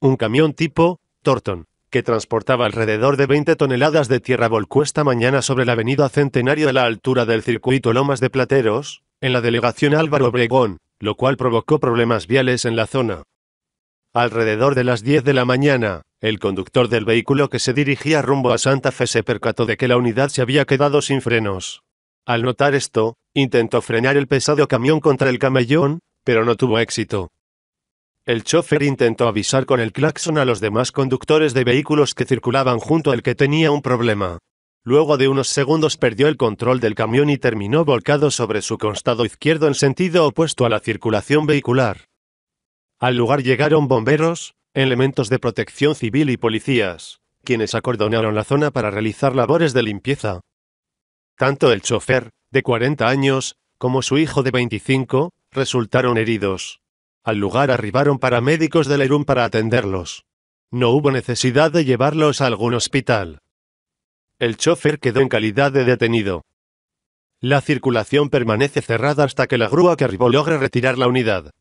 Un camión tipo Torton, que transportaba alrededor de 20 toneladas de tierra volcó esta mañana sobre la avenida Centenario a la altura del circuito Lomas de Plateros, en la delegación Álvaro Obregón, lo cual provocó problemas viales en la zona. Alrededor de las 10 de la mañana, el conductor del vehículo que se dirigía rumbo a Santa Fe se percató de que la unidad se había quedado sin frenos. Al notar esto, intentó frenar el pesado camión contra el camellón, pero no tuvo éxito. El chofer intentó avisar con el claxon a los demás conductores de vehículos que circulaban junto al que tenía un problema. Luego de unos segundos perdió el control del camión y terminó volcado sobre su costado izquierdo en sentido opuesto a la circulación vehicular. Al lugar llegaron bomberos, elementos de protección civil y policías, quienes acordonaron la zona para realizar labores de limpieza. Tanto el chofer, de 40 años, como su hijo de 25, resultaron heridos. Al lugar arribaron paramédicos de Lerún para atenderlos. No hubo necesidad de llevarlos a algún hospital. El chofer quedó en calidad de detenido. La circulación permanece cerrada hasta que la grúa que arribó logre retirar la unidad.